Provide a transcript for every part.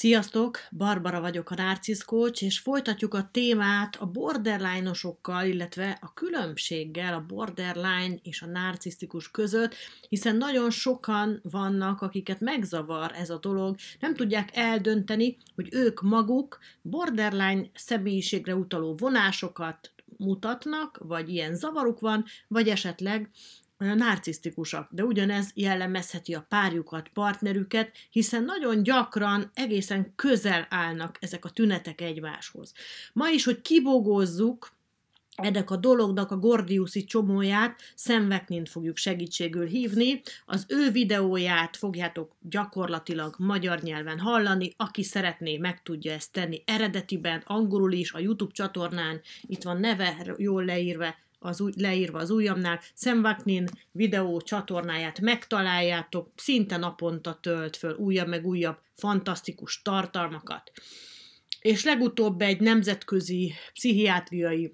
Sziasztok, Barbara vagyok a Narcisz Coach, és folytatjuk a témát a borderline-osokkal, illetve a különbséggel a borderline és a narcisztikus között, hiszen nagyon sokan vannak, akiket megzavar ez a dolog, nem tudják eldönteni, hogy ők maguk borderline személyiségre utaló vonásokat mutatnak, vagy ilyen zavaruk van, vagy esetleg narcisztikusak, de ugyanez jellemezheti a párjukat, partnerüket, hiszen nagyon gyakran egészen közel állnak ezek a tünetek egymáshoz. Ma is, hogy kibogózzuk ennek a dolognak a Gordiuszi csomóját Szemveknint fogjuk segítségül hívni. Az ő videóját fogjátok gyakorlatilag magyar nyelven hallani, aki szeretné, meg tudja ezt tenni eredetiben, angolul is, a YouTube csatornán, itt van neve jól leírve az új, leírva az ujjamnál, Szemvaknin videó csatornáját megtaláljátok, szinte naponta tölt föl újabb meg újabb fantasztikus tartalmakat. És legutóbb egy nemzetközi pszichiátriai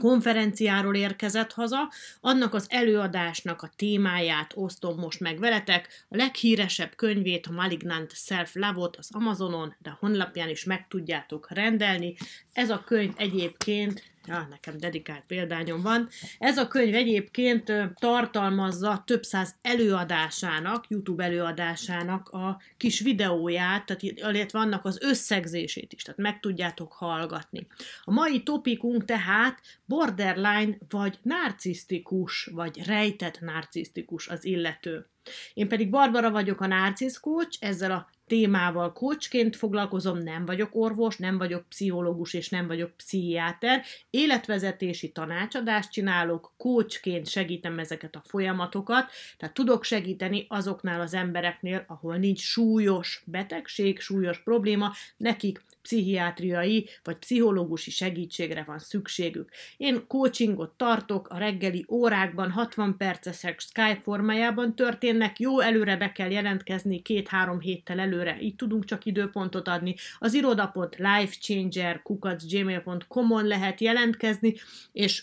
konferenciáról érkezett haza, annak az előadásnak a témáját osztom most meg veletek, a leghíresebb könyvét, a Malignant Self love az Amazonon, de a honlapján is meg tudjátok rendelni. Ez a könyv egyébként Ja, nekem dedikált példányom van. Ez a könyv egyébként tartalmazza több száz előadásának, YouTube előadásának a kis videóját, tehát illetve annak az összegzését is, tehát meg tudjátok hallgatni. A mai topikunk tehát borderline vagy narcisztikus, vagy rejtett narcisztikus az illető. Én pedig Barbara vagyok, a Narcisz coach, ezzel a témával coachként foglalkozom, nem vagyok orvos, nem vagyok pszichológus és nem vagyok pszichiáter, életvezetési tanácsadást csinálok, coachként segítem ezeket a folyamatokat, tehát tudok segíteni azoknál az embereknél, ahol nincs súlyos betegség, súlyos probléma, nekik pszichiátriai vagy pszichológusi segítségre van szükségük. Én coachingot tartok, a reggeli órákban 60 percesek Skype formájában történnek, jó előre be kell jelentkezni, két-három héttel előre, így tudunk csak időpontot adni. Az irodapot lifechanger kukacgmail.com-on lehet jelentkezni, és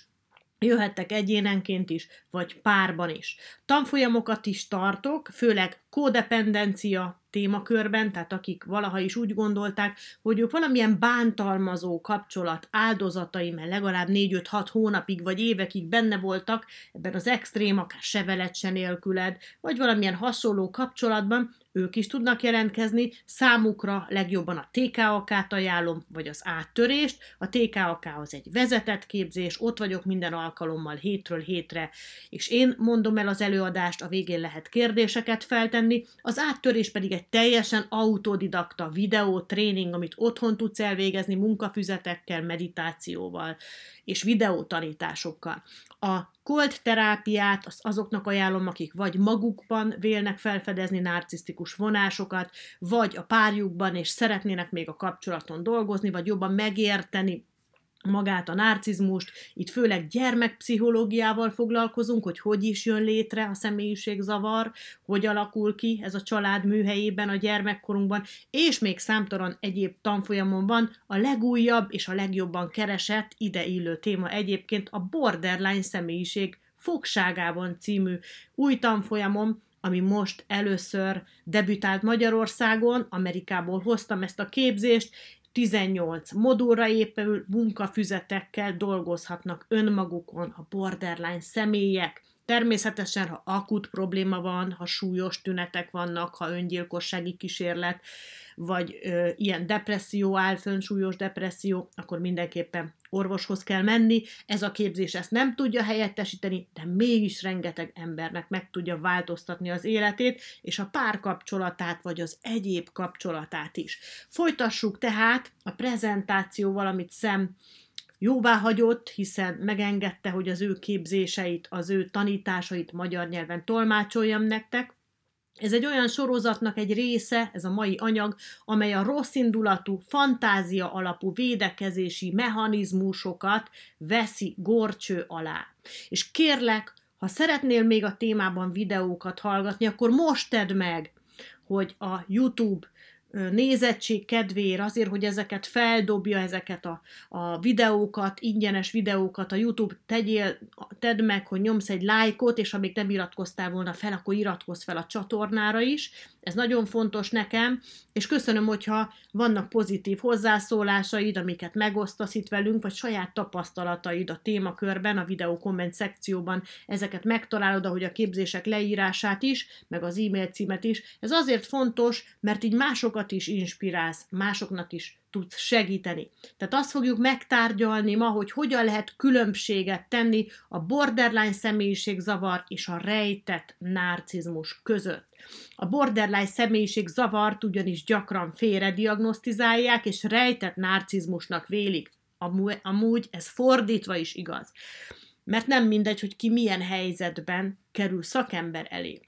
Jöhettek egyénenként is, vagy párban is. Tanfolyamokat is tartok, főleg kódependencia, témakörben, tehát akik valaha is úgy gondolták, hogy ők valamilyen bántalmazó kapcsolat áldozatai, mert legalább 4-5-6 hónapig vagy évekig benne voltak ebben az extrém, akár se veled, se nélküled, vagy valamilyen hasonló kapcsolatban, ők is tudnak jelentkezni, számukra legjobban a TKAK-t ajánlom, vagy az áttörést. A TKAK az egy vezetett képzés, ott vagyok minden alkalommal hétről hétre, és én mondom el az előadást, a végén lehet kérdéseket feltenni, az áttörés pedig egy egy teljesen autodidakta videó, tréning, amit otthon tudsz elvégezni munkafüzetekkel, meditációval és videótanításokkal. A cold terápiát az azoknak ajánlom, akik vagy magukban vélnek felfedezni narcisztikus vonásokat, vagy a párjukban, és szeretnének még a kapcsolaton dolgozni, vagy jobban megérteni magát a narcizmust, itt főleg gyermekpszichológiával foglalkozunk, hogy hogy is jön létre a személyiségzavar, hogy alakul ki ez a család műhelyében, a gyermekkorunkban, és még számtalan egyéb tanfolyamon van a legújabb és a legjobban keresett ideillő téma egyébként a borderline személyiség fogságában című új tanfolyamom, ami most először debütált Magyarországon, Amerikából hoztam ezt a képzést, 18 modulra épül munkafüzetekkel dolgozhatnak önmagukon a borderline személyek, Természetesen, ha akut probléma van, ha súlyos tünetek vannak, ha öngyilkossági kísérlet, vagy ö, ilyen depresszió áll fönn, súlyos depresszió, akkor mindenképpen orvoshoz kell menni. Ez a képzés ezt nem tudja helyettesíteni, de mégis rengeteg embernek meg tudja változtatni az életét, és a párkapcsolatát, vagy az egyéb kapcsolatát is. Folytassuk tehát a prezentációval, amit szem jóvá hagyott, hiszen megengedte, hogy az ő képzéseit, az ő tanításait magyar nyelven tolmácsoljam nektek. Ez egy olyan sorozatnak egy része, ez a mai anyag, amely a rossz indulatú, fantázia alapú védekezési mechanizmusokat veszi gorcső alá. És kérlek, ha szeretnél még a témában videókat hallgatni, akkor most tedd meg, hogy a YouTube nézettség kedvéért, azért, hogy ezeket feldobja, ezeket a, a videókat, ingyenes videókat a YouTube, tegyél, tedd meg, hogy nyomsz egy lájkot, és ha még nem iratkoztál volna fel, akkor iratkozz fel a csatornára is, ez nagyon fontos nekem, és köszönöm, hogyha vannak pozitív hozzászólásaid, amiket megosztasz itt velünk, vagy saját tapasztalataid a témakörben, a videó komment szekcióban. Ezeket megtalálod, ahogy a képzések leírását is, meg az e-mail címet is. Ez azért fontos, mert így másokat is inspirálsz, másoknak is Tud segíteni. Tehát azt fogjuk megtárgyalni ma, hogy hogyan lehet különbséget tenni a borderline személyiségzavar és a rejtett narcizmus között. A borderline személyiség zavart ugyanis gyakran diagnosztizálják és rejtett narcizmusnak vélik. amúgy ez fordítva is igaz. Mert nem mindegy, hogy ki milyen helyzetben kerül szakember elé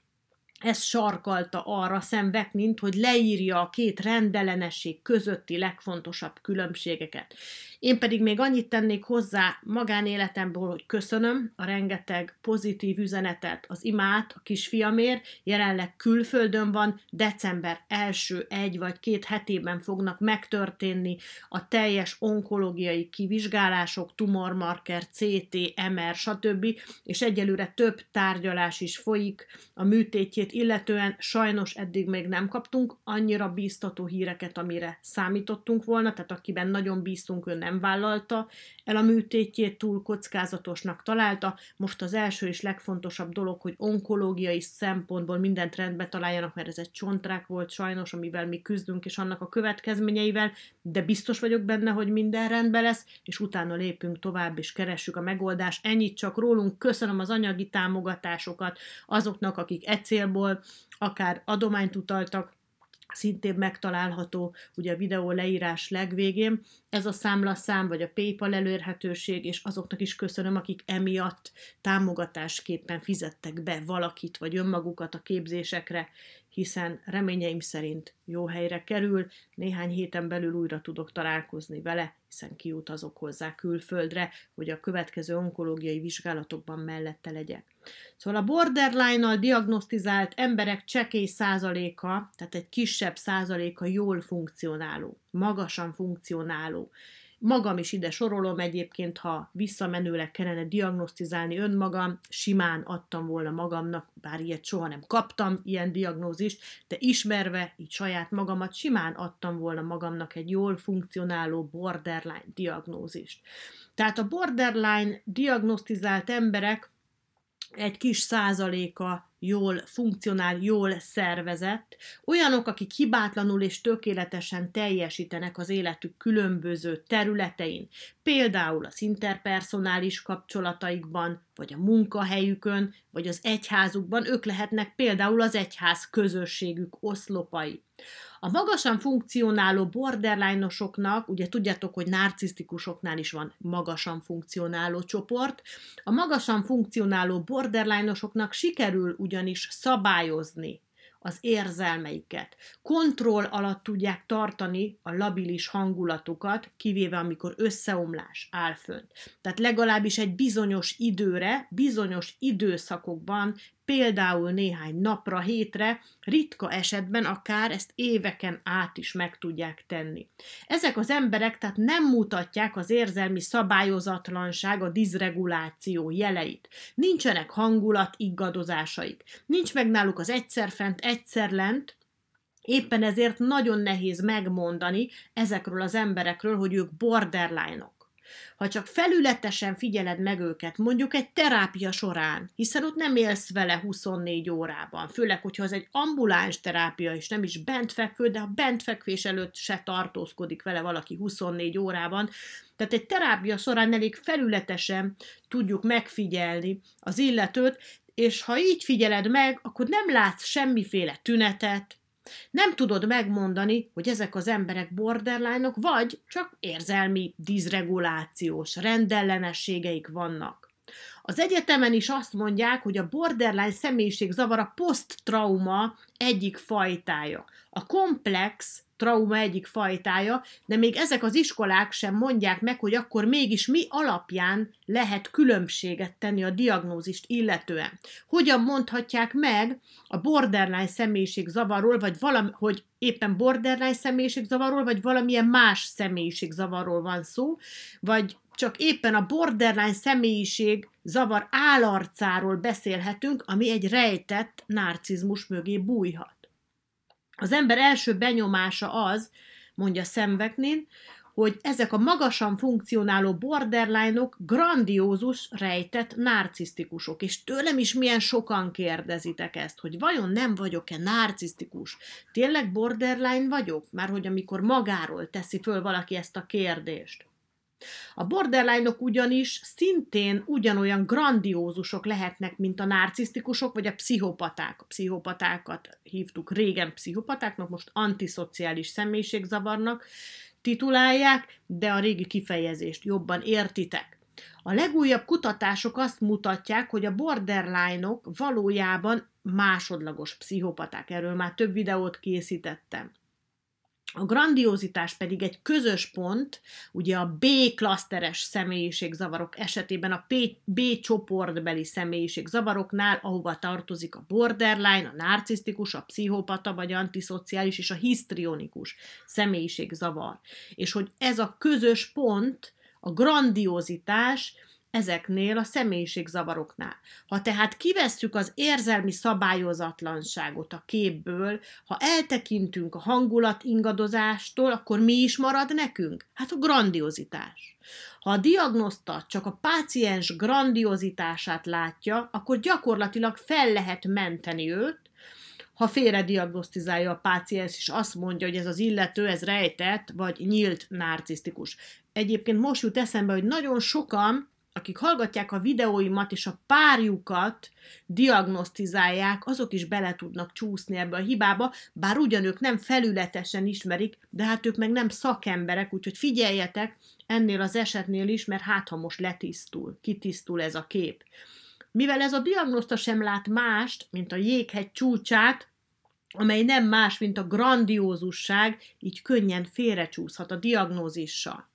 ez sarkalta arra szemvek, mint hogy leírja a két rendellenesség közötti legfontosabb különbségeket. Én pedig még annyit tennék hozzá magánéletemből, hogy köszönöm a rengeteg pozitív üzenetet, az imát a kisfiamért, jelenleg külföldön van, december első egy vagy két hetében fognak megtörténni a teljes onkológiai kivizsgálások, tumormarker, CT, MR, stb. és egyelőre több tárgyalás is folyik a műtétjét amit illetően sajnos eddig még nem kaptunk annyira bíztató híreket, amire számítottunk volna, tehát akiben nagyon bíztunk, ő nem vállalta el a műtétjét, túl kockázatosnak találta. Most az első és legfontosabb dolog, hogy onkológiai szempontból mindent rendbe találjanak, mert ez egy csontrák volt sajnos, amivel mi küzdünk, és annak a következményeivel, de biztos vagyok benne, hogy minden rendben lesz, és utána lépünk tovább, és keressük a megoldást. Ennyit csak rólunk. Köszönöm az anyagi támogatásokat azoknak, akik e célból Indiából, akár adományt utaltak, szintén megtalálható ugye a videó leírás legvégén. Ez a számlaszám, vagy a PayPal elérhetőség, és azoknak is köszönöm, akik emiatt támogatásképpen fizettek be valakit, vagy önmagukat a képzésekre, hiszen reményeim szerint jó helyre kerül, néhány héten belül újra tudok találkozni vele, hiszen kiutazok hozzá külföldre, hogy a következő onkológiai vizsgálatokban mellette legyen. Szóval a borderline-nal diagnosztizált emberek csekély százaléka, tehát egy kisebb százaléka jól funkcionáló, magasan funkcionáló. Magam is ide sorolom egyébként, ha visszamenőleg kellene diagnosztizálni önmagam, simán adtam volna magamnak, bár ilyet soha nem kaptam, ilyen diagnózist, de ismerve így saját magamat, simán adtam volna magamnak egy jól funkcionáló borderline diagnózist. Tehát a borderline diagnosztizált emberek egy kis százaléka jól funkcionál, jól szervezett, olyanok, akik hibátlanul és tökéletesen teljesítenek az életük különböző területein, például az interpersonális kapcsolataikban, vagy a munkahelyükön, vagy az egyházukban, ők lehetnek például az egyház közösségük oszlopai. A magasan funkcionáló borderline-osoknak, ugye tudjátok, hogy narcisztikusoknál is van magasan funkcionáló csoport, a magasan funkcionáló borderline-osoknak sikerül ugyanis szabályozni az érzelmeiket. Kontroll alatt tudják tartani a labilis hangulatukat, kivéve amikor összeomlás áll fönt. Tehát legalábbis egy bizonyos időre, bizonyos időszakokban például néhány napra, hétre, ritka esetben akár ezt éveken át is meg tudják tenni. Ezek az emberek tehát nem mutatják az érzelmi szabályozatlanság, a dizreguláció jeleit. Nincsenek hangulat iggadozásaik. Nincs meg náluk az egyszer fent, egyszer lent, Éppen ezért nagyon nehéz megmondani ezekről az emberekről, hogy ők borderline-ok. Ha csak felületesen figyeled meg őket, mondjuk egy terápia során, hiszen ott nem élsz vele 24 órában, főleg, hogyha az egy ambuláns terápia, és nem is bentfekvő, de a bentfekvés előtt se tartózkodik vele valaki 24 órában, tehát egy terápia során elég felületesen tudjuk megfigyelni az illetőt, és ha így figyeled meg, akkor nem látsz semmiféle tünetet, nem tudod megmondani, hogy ezek az emberek borderline-ok, vagy csak érzelmi dizregulációs rendellenességeik vannak. Az egyetemen is azt mondják, hogy a borderline személyiségzavar a poszttrauma egyik fajtája. A komplex trauma egyik fajtája, de még ezek az iskolák sem mondják meg, hogy akkor mégis mi alapján lehet különbséget tenni a diagnózist illetően. Hogyan mondhatják meg a borderline zavarról vagy valami, hogy éppen borderline zavarról vagy valamilyen más zavarról van szó, vagy csak éppen a borderline személyiség zavar állarcáról beszélhetünk, ami egy rejtett narcizmus mögé bújhat. Az ember első benyomása az, mondja Szemveknén, hogy ezek a magasan funkcionáló borderline-ok grandiózus, rejtett narcisztikusok. És tőlem is milyen sokan kérdezitek ezt, hogy vajon nem vagyok-e narcisztikus? Tényleg borderline vagyok? Már hogy amikor magáról teszi föl valaki ezt a kérdést. A borderline-ok ugyanis szintén ugyanolyan grandiózusok lehetnek, mint a narcisztikusok vagy a pszichopaták. A pszichopatákat hívtuk régen pszichopatáknak, most antiszociális személyiségzavarnak titulálják, de a régi kifejezést jobban értitek. A legújabb kutatások azt mutatják, hogy a borderline-ok valójában másodlagos pszichopaták. Erről már több videót készítettem. A grandiózitás pedig egy közös pont, ugye a B-klaszteres személyiségzavarok esetében, a B-csoportbeli személyiségzavaroknál, ahova tartozik a borderline, a narcisztikus, a pszichopata vagy antiszociális és a hisztrionikus személyiségzavar. És hogy ez a közös pont, a grandiózitás ezeknél a személyiségzavaroknál. Ha tehát kivesszük az érzelmi szabályozatlanságot a képből, ha eltekintünk a hangulat ingadozástól, akkor mi is marad nekünk? Hát a grandiozitás. Ha a diagnoszta csak a páciens grandiozitását látja, akkor gyakorlatilag fel lehet menteni őt, ha félre diagnosztizálja a páciens, és azt mondja, hogy ez az illető, ez rejtett, vagy nyílt narcisztikus. Egyébként most jut eszembe, hogy nagyon sokan akik hallgatják a videóimat és a párjukat diagnosztizálják, azok is bele tudnak csúszni ebbe a hibába, bár ugyan ők nem felületesen ismerik, de hát ők meg nem szakemberek, úgyhogy figyeljetek ennél az esetnél is, mert hát ha most letisztul, kitisztul ez a kép. Mivel ez a diagnoszta sem lát mást, mint a jéghegy csúcsát, amely nem más, mint a grandiózusság, így könnyen félrecsúszhat a diagnózissal.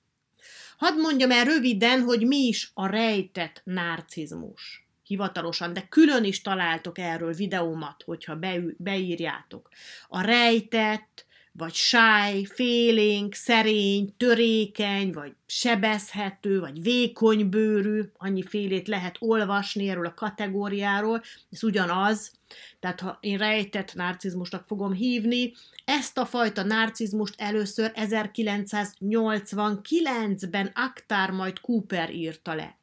Hadd mondjam el röviden, hogy mi is a rejtett narcizmus hivatalosan, de külön is találtok erről videómat, hogyha beírjátok. A rejtett, vagy sáj, félénk, szerény, törékeny, vagy sebezhető, vagy vékony bőrű, annyi félét lehet olvasni erről a kategóriáról, ez ugyanaz, tehát ha én rejtett narcizmusnak fogom hívni, ezt a fajta narcizmust először 1989-ben Aktár majd Cooper írta le.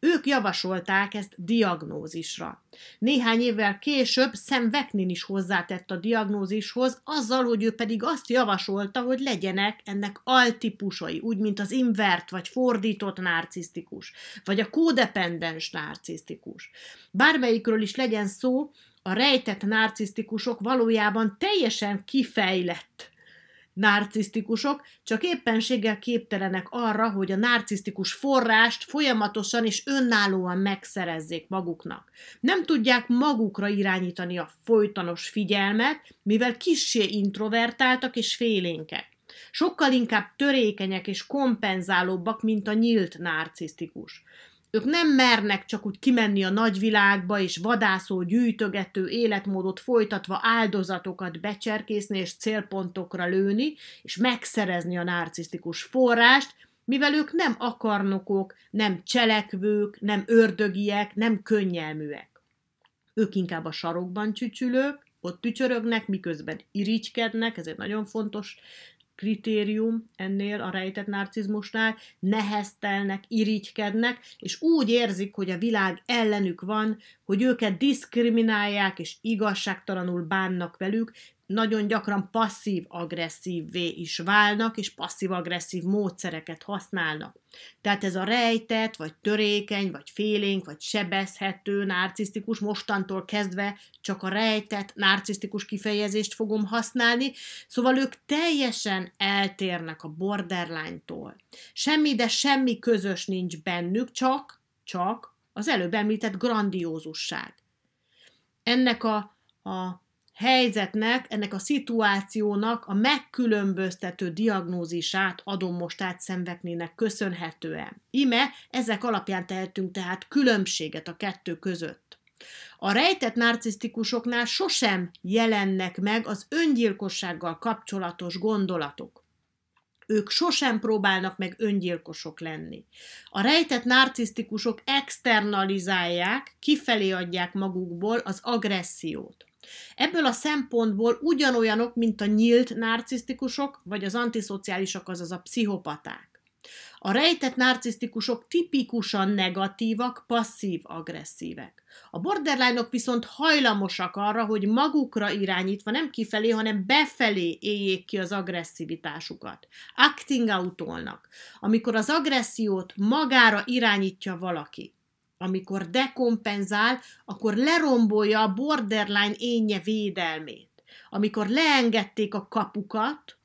Ők javasolták ezt diagnózisra. Néhány évvel később Sam Veknin is hozzátett a diagnózishoz, azzal, hogy ő pedig azt javasolta, hogy legyenek ennek altípusai, úgy mint az invert vagy fordított narcisztikus, vagy a kódependens narcisztikus. Bármelyikről is legyen szó, a rejtett narcisztikusok valójában teljesen kifejlett narcisztikusok, csak éppenséggel képtelenek arra, hogy a narcisztikus forrást folyamatosan és önállóan megszerezzék maguknak. Nem tudják magukra irányítani a folytonos figyelmet, mivel kissé introvertáltak és félénkek. Sokkal inkább törékenyek és kompenzálóbbak, mint a nyílt narcisztikus. Ők nem mernek csak úgy kimenni a nagyvilágba, és vadászó, gyűjtögető életmódot folytatva áldozatokat becserkészni és célpontokra lőni, és megszerezni a narcisztikus forrást, mivel ők nem akarnokok, nem cselekvők, nem ördögiek, nem könnyelműek. Ők inkább a sarokban csücsülők, ott tücsörögnek, miközben irigykednek, ez egy nagyon fontos kritérium ennél a rejtett narcizmusnál, neheztelnek, irigykednek, és úgy érzik, hogy a világ ellenük van, hogy őket diszkriminálják és igazságtalanul bánnak velük, nagyon gyakran passzív-agresszívvé is válnak, és passzív-agresszív módszereket használnak. Tehát ez a rejtett, vagy törékeny, vagy félénk, vagy sebezhető, narcisztikus, mostantól kezdve csak a rejtett, narcisztikus kifejezést fogom használni, szóval ők teljesen eltérnek a borderline-tól. Semmi, de semmi közös nincs bennük, csak, csak az előbb említett grandiózusság. Ennek a, a helyzetnek, ennek a szituációnak a megkülönböztető diagnózisát adom most át szemveknének köszönhetően. Ime ezek alapján tehetünk tehát különbséget a kettő között. A rejtett narcisztikusoknál sosem jelennek meg az öngyilkossággal kapcsolatos gondolatok. Ők sosem próbálnak meg öngyilkosok lenni. A rejtett narcisztikusok externalizálják, kifelé adják magukból az agressziót. Ebből a szempontból ugyanolyanok, mint a nyílt narcisztikusok, vagy az antiszociálisok, azaz a pszichopaták. A rejtett narcisztikusok tipikusan negatívak, passzív-agresszívek. A borderline-ok viszont hajlamosak arra, hogy magukra irányítva nem kifelé, hanem befelé éljék ki az agresszivitásukat. Acting outolnak, amikor az agressziót magára irányítja valaki amikor dekompenzál, akkor lerombolja a borderline énje védelmét. Amikor leengedték a kapukat,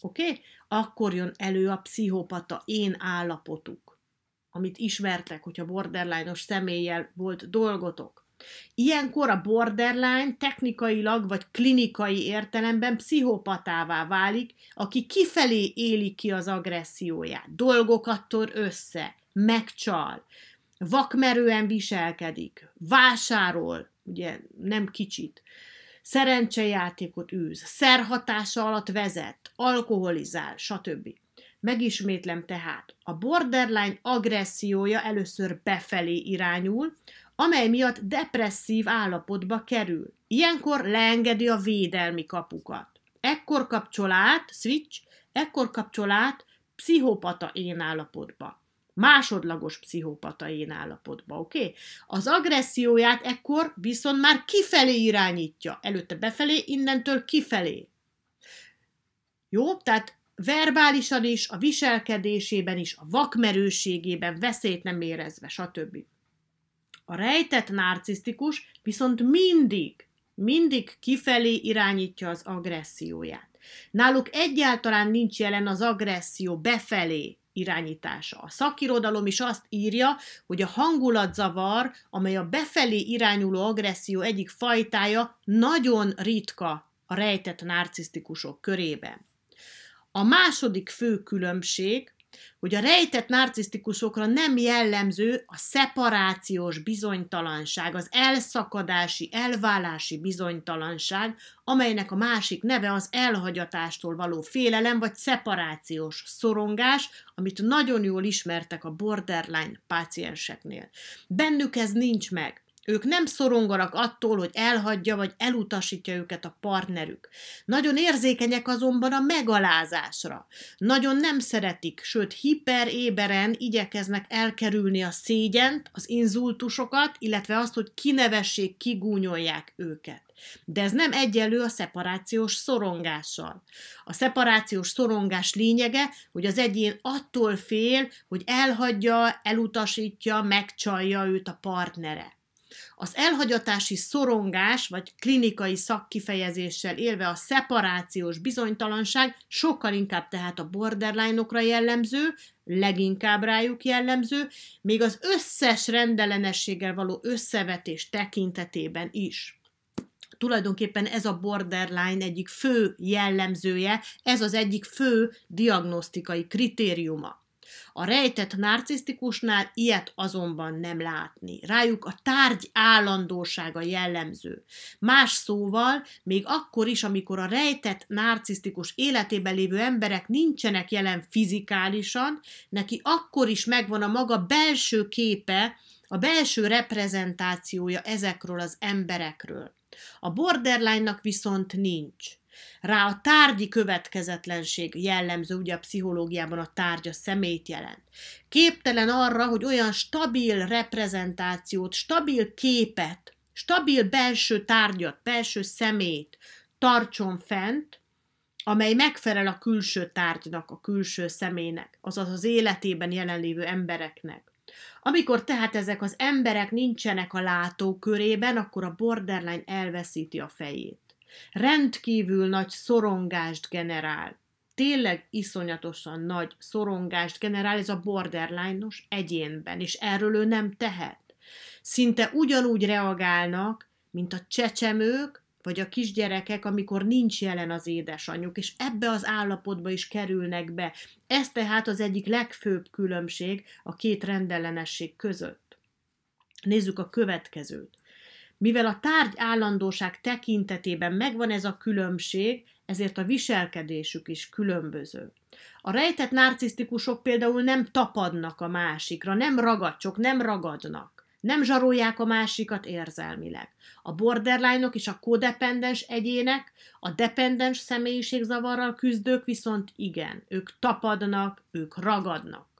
oké, okay, akkor jön elő a pszichopata én állapotuk, amit ismertek, hogyha borderline-os személlyel volt dolgotok. Ilyenkor a borderline technikailag vagy klinikai értelemben pszichopatává válik, aki kifelé éli ki az agresszióját, dolgokat tör össze, megcsal, vakmerően viselkedik, vásárol, ugye nem kicsit, szerencsejátékot űz, szerhatása alatt vezet, alkoholizál, stb. Megismétlem tehát, a borderline agressziója először befelé irányul, amely miatt depresszív állapotba kerül. Ilyenkor leengedi a védelmi kapukat. Ekkor át, switch, ekkor át pszichopata én állapotba másodlagos pszichopatain állapotba, oké? Okay? Az agresszióját ekkor viszont már kifelé irányítja, előtte befelé, innentől kifelé. Jó? Tehát verbálisan is, a viselkedésében is, a vakmerőségében, veszélyt nem érezve, stb. A rejtett narcisztikus viszont mindig, mindig kifelé irányítja az agresszióját. Náluk egyáltalán nincs jelen az agresszió befelé, irányítása. A szakirodalom is azt írja, hogy a hangulatzavar, amely a befelé irányuló agresszió egyik fajtája, nagyon ritka a rejtett narcisztikusok körében. A második fő különbség, hogy a rejtett narcisztikusokra nem jellemző a szeparációs bizonytalanság, az elszakadási, elválási bizonytalanság, amelynek a másik neve az elhagyatástól való félelem, vagy szeparációs szorongás, amit nagyon jól ismertek a borderline pácienseknél. Bennük ez nincs meg. Ők nem szoronganak attól, hogy elhagyja vagy elutasítja őket a partnerük. Nagyon érzékenyek azonban a megalázásra. Nagyon nem szeretik, sőt hiperéberen igyekeznek elkerülni a szégyent, az inzultusokat, illetve azt, hogy kinevessék, kigúnyolják őket. De ez nem egyenlő a szeparációs szorongással. A szeparációs szorongás lényege, hogy az egyén attól fél, hogy elhagyja, elutasítja, megcsalja őt a partnere. Az elhagyatási szorongás, vagy klinikai szakkifejezéssel élve a szeparációs bizonytalanság sokkal inkább tehát a borderline-okra jellemző, leginkább rájuk jellemző, még az összes rendellenességgel való összevetés tekintetében is tulajdonképpen ez a borderline egyik fő jellemzője, ez az egyik fő diagnosztikai kritériuma. A rejtett narcisztikusnál ilyet azonban nem látni. Rájuk a tárgy állandósága jellemző. Más szóval, még akkor is, amikor a rejtett narcisztikus életében lévő emberek nincsenek jelen fizikálisan, neki akkor is megvan a maga belső képe, a belső reprezentációja ezekről az emberekről. A borderline-nak viszont nincs. Rá a tárgyi következetlenség jellemző, ugye a pszichológiában a tárgy a szemét jelent. Képtelen arra, hogy olyan stabil reprezentációt, stabil képet, stabil belső tárgyat, belső szemét tartson fent, amely megfelel a külső tárgynak, a külső személynek, azaz az életében jelenlévő embereknek. Amikor tehát ezek az emberek nincsenek a látókörében, akkor a borderline elveszíti a fejét rendkívül nagy szorongást generál. Tényleg iszonyatosan nagy szorongást generál ez a borderline-os egyénben, és erről ő nem tehet. Szinte ugyanúgy reagálnak, mint a csecsemők, vagy a kisgyerekek, amikor nincs jelen az édesanyjuk, és ebbe az állapotba is kerülnek be. Ez tehát az egyik legfőbb különbség a két rendellenesség között. Nézzük a következőt. Mivel a tárgy állandóság tekintetében megvan ez a különbség, ezért a viselkedésük is különböző. A rejtett narcisztikusok például nem tapadnak a másikra, nem ragadcsok, nem ragadnak. Nem zsarolják a másikat érzelmileg. A borderline -ok és a kodependens egyének, a dependens személyiségzavarral küzdők viszont igen, ők tapadnak, ők ragadnak.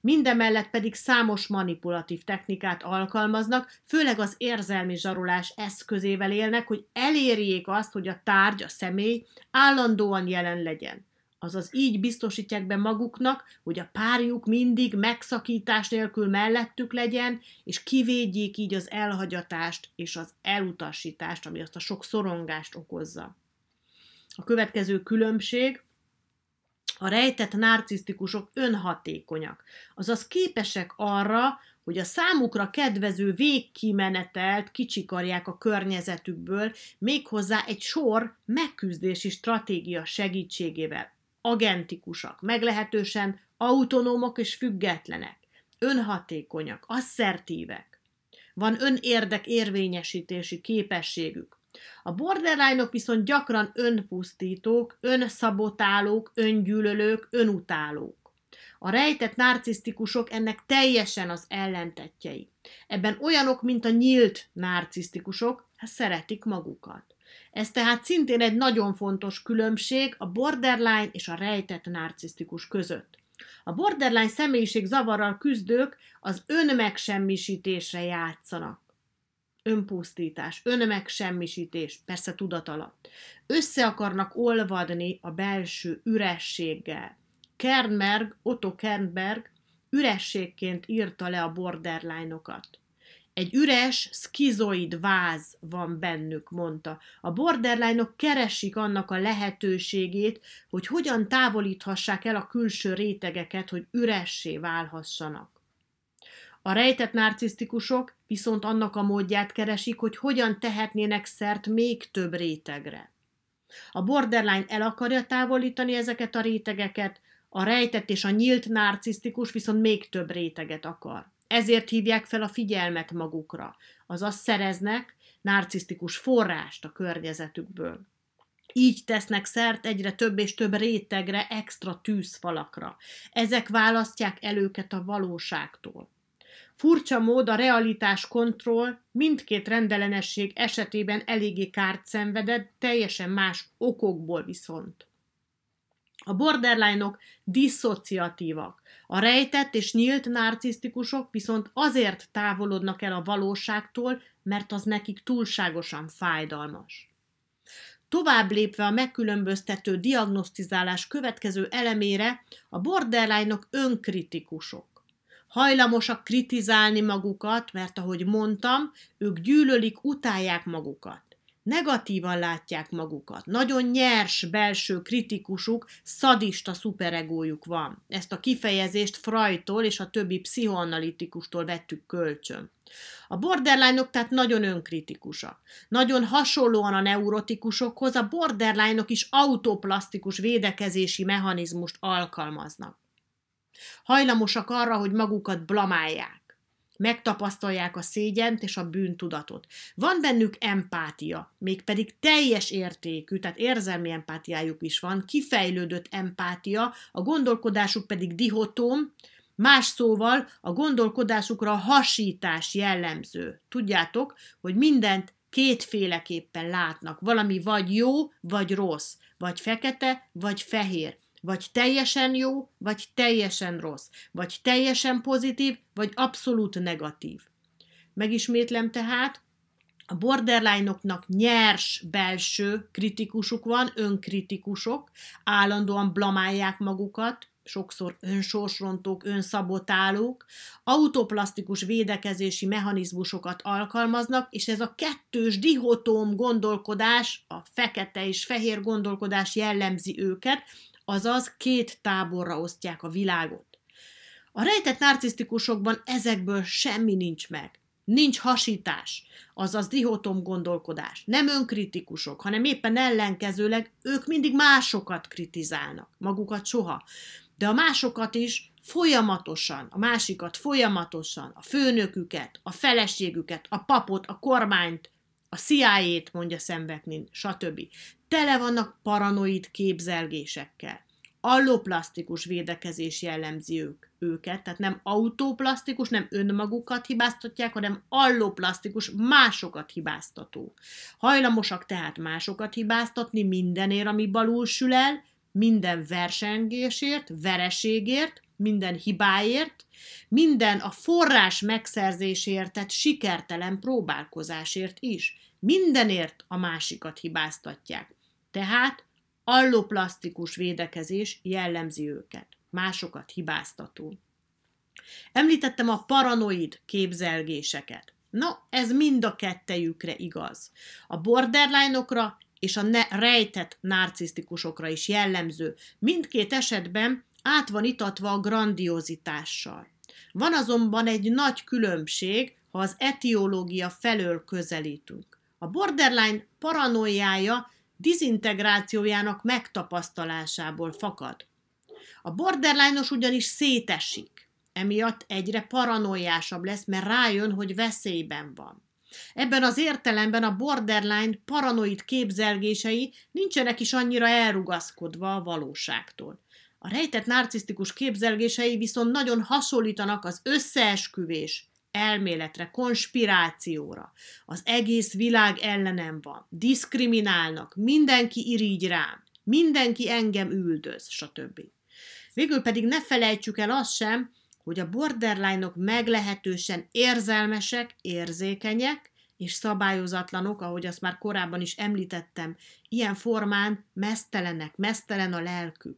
Mindemellett pedig számos manipulatív technikát alkalmaznak, főleg az érzelmi zsarolás eszközével élnek, hogy elérjék azt, hogy a tárgy, a személy állandóan jelen legyen. Azaz így biztosítják be maguknak, hogy a párjuk mindig megszakítás nélkül mellettük legyen, és kivédjék így az elhagyatást és az elutasítást, ami azt a sok szorongást okozza. A következő különbség, a rejtett narcisztikusok önhatékonyak, azaz képesek arra, hogy a számukra kedvező végkimenetelt kicsikarják a környezetükből, méghozzá egy sor megküzdési stratégia segítségével. Agentikusak, meglehetősen autonómok és függetlenek, önhatékonyak, asszertívek. Van önérdek érvényesítési képességük, a borderline-ok viszont gyakran önpusztítók, önszabotálók, öngyűlölők, önutálók. A rejtett narcisztikusok ennek teljesen az ellentetjei. Ebben olyanok, mint a nyílt narcisztikusok, hát szeretik magukat. Ez tehát szintén egy nagyon fontos különbség a borderline és a rejtett narcisztikus között. A borderline személyiség zavarral küzdők az önmegsemmisítésre játszanak önpusztítás, önmegsemmisítés, persze tudatalatt. Össze akarnak olvadni a belső ürességgel. Kernberg, Otto Kernberg ürességként írta le a borderline-okat. Egy üres, skizoid váz van bennük, mondta. A borderline-ok keresik annak a lehetőségét, hogy hogyan távolíthassák el a külső rétegeket, hogy üressé válhassanak. A rejtett narcisztikusok viszont annak a módját keresik, hogy hogyan tehetnének szert még több rétegre. A borderline el akarja távolítani ezeket a rétegeket, a rejtett és a nyílt narcisztikus viszont még több réteget akar. Ezért hívják fel a figyelmet magukra, azaz szereznek narcisztikus forrást a környezetükből. Így tesznek szert egyre több és több rétegre, extra tűzfalakra. Ezek választják el őket a valóságtól. Furcsa mód a realitás kontroll mindkét rendellenesség esetében eléggé kárt szenvedett, teljesen más okokból viszont. A borderline-ok diszociatívak. A rejtett és nyílt narcisztikusok viszont azért távolodnak el a valóságtól, mert az nekik túlságosan fájdalmas. Tovább lépve a megkülönböztető diagnosztizálás következő elemére, a borderline-ok önkritikusok hajlamosak kritizálni magukat, mert ahogy mondtam, ők gyűlölik, utálják magukat. Negatívan látják magukat. Nagyon nyers belső kritikusuk, szadista szuperegójuk van. Ezt a kifejezést Freudtól és a többi pszichoanalitikustól vettük kölcsön. A borderline-ok tehát nagyon önkritikusak. Nagyon hasonlóan a neurotikusokhoz a borderline-ok is autoplasztikus védekezési mechanizmust alkalmaznak. Hajlamosak arra, hogy magukat blamálják. Megtapasztalják a szégyent és a bűntudatot. Van bennük empátia, mégpedig teljes értékű, tehát érzelmi empátiájuk is van, kifejlődött empátia, a gondolkodásuk pedig dihotóm, Más szóval a gondolkodásukra hasítás jellemző. Tudjátok, hogy mindent kétféleképpen látnak. Valami vagy jó, vagy rossz, vagy fekete, vagy fehér. Vagy teljesen jó, vagy teljesen rossz, vagy teljesen pozitív, vagy abszolút negatív. Megismétlem tehát, a borderline-oknak nyers belső kritikusuk van, önkritikusok, állandóan blamálják magukat, sokszor önsorsrontók, önszabotálók, autoplasztikus védekezési mechanizmusokat alkalmaznak, és ez a kettős dihotóm gondolkodás, a fekete és fehér gondolkodás jellemzi őket, azaz két táborra osztják a világot. A rejtett narcisztikusokban ezekből semmi nincs meg. Nincs hasítás, azaz dihotom gondolkodás. Nem önkritikusok, hanem éppen ellenkezőleg ők mindig másokat kritizálnak, magukat soha. De a másokat is folyamatosan, a másikat folyamatosan, a főnöküket, a feleségüket, a papot, a kormányt, a CIA-t mondja Szembeknin, stb tele vannak paranoid képzelgésekkel. Alloplasztikus védekezés jellemzi ők, őket, tehát nem autóplasztikus, nem önmagukat hibáztatják, hanem alloplasztikus, másokat hibáztató. Hajlamosak tehát másokat hibáztatni mindenért, ami balul sül el, minden versengésért, vereségért, minden hibáért, minden a forrás megszerzésért, tehát sikertelen próbálkozásért is. Mindenért a másikat hibáztatják. Tehát alloplasztikus védekezés jellemzi őket, másokat hibáztató. Említettem a paranoid képzelgéseket. Na, ez mind a kettejükre igaz. A borderline-okra és a ne- rejtett narcisztikusokra is jellemző. Mindkét esetben át van itatva a grandiozitással. Van azonban egy nagy különbség, ha az etiológia felől közelítünk. A borderline paranoiája dizintegrációjának megtapasztalásából fakad. A borderline ugyanis szétesik, emiatt egyre paranoiásabb lesz, mert rájön, hogy veszélyben van. Ebben az értelemben a borderline paranoid képzelgései nincsenek is annyira elrugaszkodva a valóságtól. A rejtett narcisztikus képzelgései viszont nagyon hasonlítanak az összeesküvés, elméletre, konspirációra. Az egész világ ellenem van. Diszkriminálnak, mindenki irigy rám, mindenki engem üldöz, stb. Végül pedig ne felejtsük el azt sem, hogy a borderline-ok meglehetősen érzelmesek, érzékenyek, és szabályozatlanok, ahogy azt már korábban is említettem, ilyen formán mesztelenek, mesztelen a lelkük.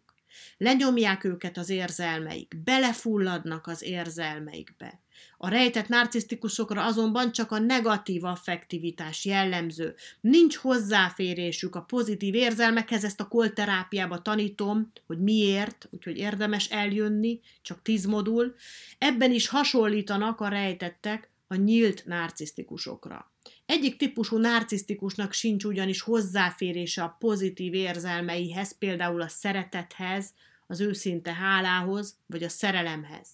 Lenyomják őket az érzelmeik, belefulladnak az érzelmeikbe. A rejtett narcisztikusokra azonban csak a negatív affektivitás jellemző. Nincs hozzáférésük a pozitív érzelmekhez, ezt a kolterápiába tanítom, hogy miért, úgyhogy érdemes eljönni, csak tíz modul. Ebben is hasonlítanak a rejtettek a nyílt narcisztikusokra. Egyik típusú narcisztikusnak sincs ugyanis hozzáférése a pozitív érzelmeihez, például a szeretethez, az őszinte hálához, vagy a szerelemhez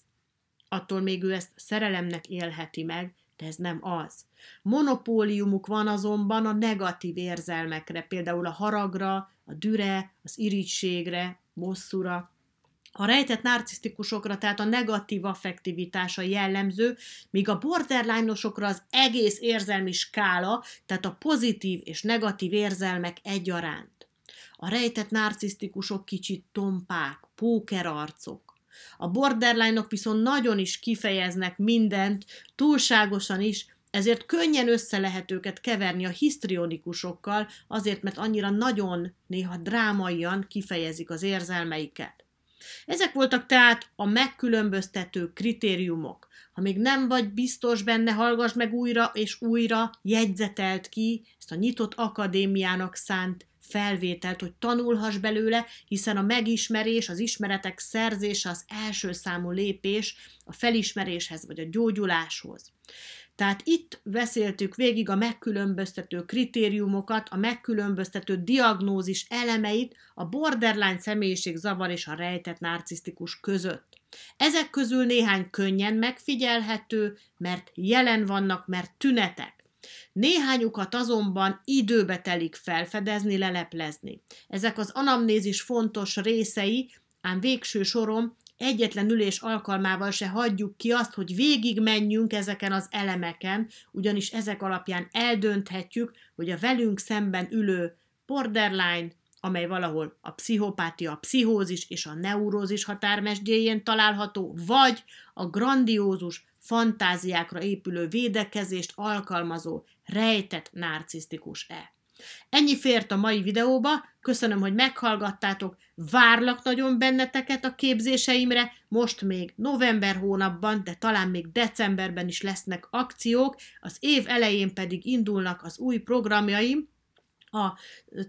attól még ő ezt szerelemnek élheti meg, de ez nem az. Monopóliumuk van azonban a negatív érzelmekre, például a haragra, a düre, az irigységre, bosszúra. A rejtett narcisztikusokra, tehát a negatív affektivitása jellemző, míg a borderline az egész érzelmi skála, tehát a pozitív és negatív érzelmek egyaránt. A rejtett narcisztikusok kicsit tompák, pókerarcok, a borderline-ok viszont nagyon is kifejeznek mindent, túlságosan is, ezért könnyen össze lehet őket keverni a hisztrionikusokkal, azért, mert annyira nagyon néha drámaian kifejezik az érzelmeiket. Ezek voltak tehát a megkülönböztető kritériumok. Ha még nem vagy biztos benne, hallgass meg újra és újra, jegyzetelt ki ezt a nyitott akadémiának szánt felvételt, hogy tanulhass belőle, hiszen a megismerés, az ismeretek szerzése az első számú lépés a felismeréshez vagy a gyógyuláshoz. Tehát itt beszéltük végig a megkülönböztető kritériumokat, a megkülönböztető diagnózis elemeit a borderline személyiség zavar és a rejtett narcisztikus között. Ezek közül néhány könnyen megfigyelhető, mert jelen vannak, mert tünetek. Néhányukat azonban időbe telik felfedezni, leleplezni. Ezek az anamnézis fontos részei, ám végső sorom egyetlen ülés alkalmával se hagyjuk ki azt, hogy végig menjünk ezeken az elemeken, ugyanis ezek alapján eldönthetjük, hogy a velünk szemben ülő borderline, amely valahol a pszichopátia, a pszichózis és a neurózis határmesdjéjén található, vagy a grandiózus, fantáziákra épülő védekezést alkalmazó, rejtett narcisztikus-e. Ennyi fért a mai videóba, köszönöm, hogy meghallgattátok, várlak nagyon benneteket a képzéseimre, most még november hónapban, de talán még decemberben is lesznek akciók, az év elején pedig indulnak az új programjaim, a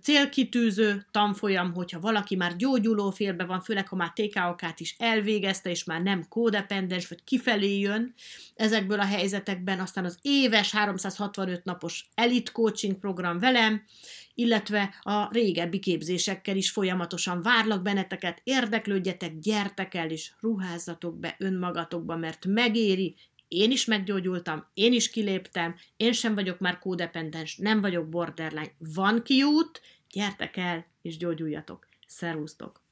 célkitűző tanfolyam, hogyha valaki már gyógyuló félbe van, főleg ha már tkok is elvégezte, és már nem kódependens, vagy kifelé jön ezekből a helyzetekben, aztán az éves 365 napos elit coaching program velem, illetve a régebbi képzésekkel is folyamatosan várlak benneteket, érdeklődjetek, gyertek el, és ruházzatok be önmagatokba, mert megéri, én is meggyógyultam, én is kiléptem, én sem vagyok már kódependens, nem vagyok borderline, van kiút, gyertek el, és gyógyuljatok. Szervusztok!